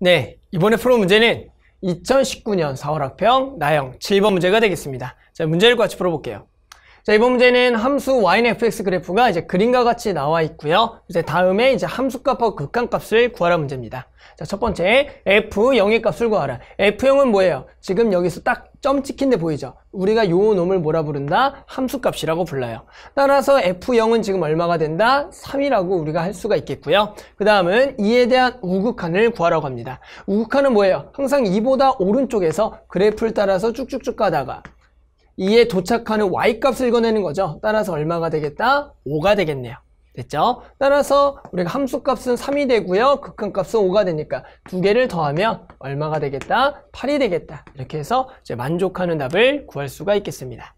네, 이번에 풀어 문제는 2019년 4월 학평 나영 7번 문제가 되겠습니다. 자, 문제를 같이 풀어볼게요. 자, 이번 문제는 함수 y 인 fx 그래프가 이제 그림과 같이 나와 있고요. 이제 다음에 이제 함수값하고 극한값을 구하라 문제입니다. 자, 첫 번째 f0의 값을 구하라. f0은 뭐예요? 지금 여기서 딱 점 찍힌 데 보이죠? 우리가 요 놈을 뭐라 부른다? 함수값이라고 불러요. 따라서 f0은 지금 얼마가 된다? 3이라고 우리가 할 수가 있겠고요. 그 다음은 2에 대한 우극한을 구하라고 합니다. 우극한은 뭐예요? 항상 2보다 오른쪽에서 그래프를 따라서 쭉쭉쭉 가다가 2에 도착하는 y값을 읽어내는 거죠. 따라서 얼마가 되겠다? 5가 되겠네요. 됐죠? 따라서 우리가 함수값은 3이 되고요. 극한값은 5가 되니까 두 개를 더하면 얼마가 되겠다? 8이 되겠다. 이렇게 해서 이제 만족하는 답을 구할 수가 있겠습니다.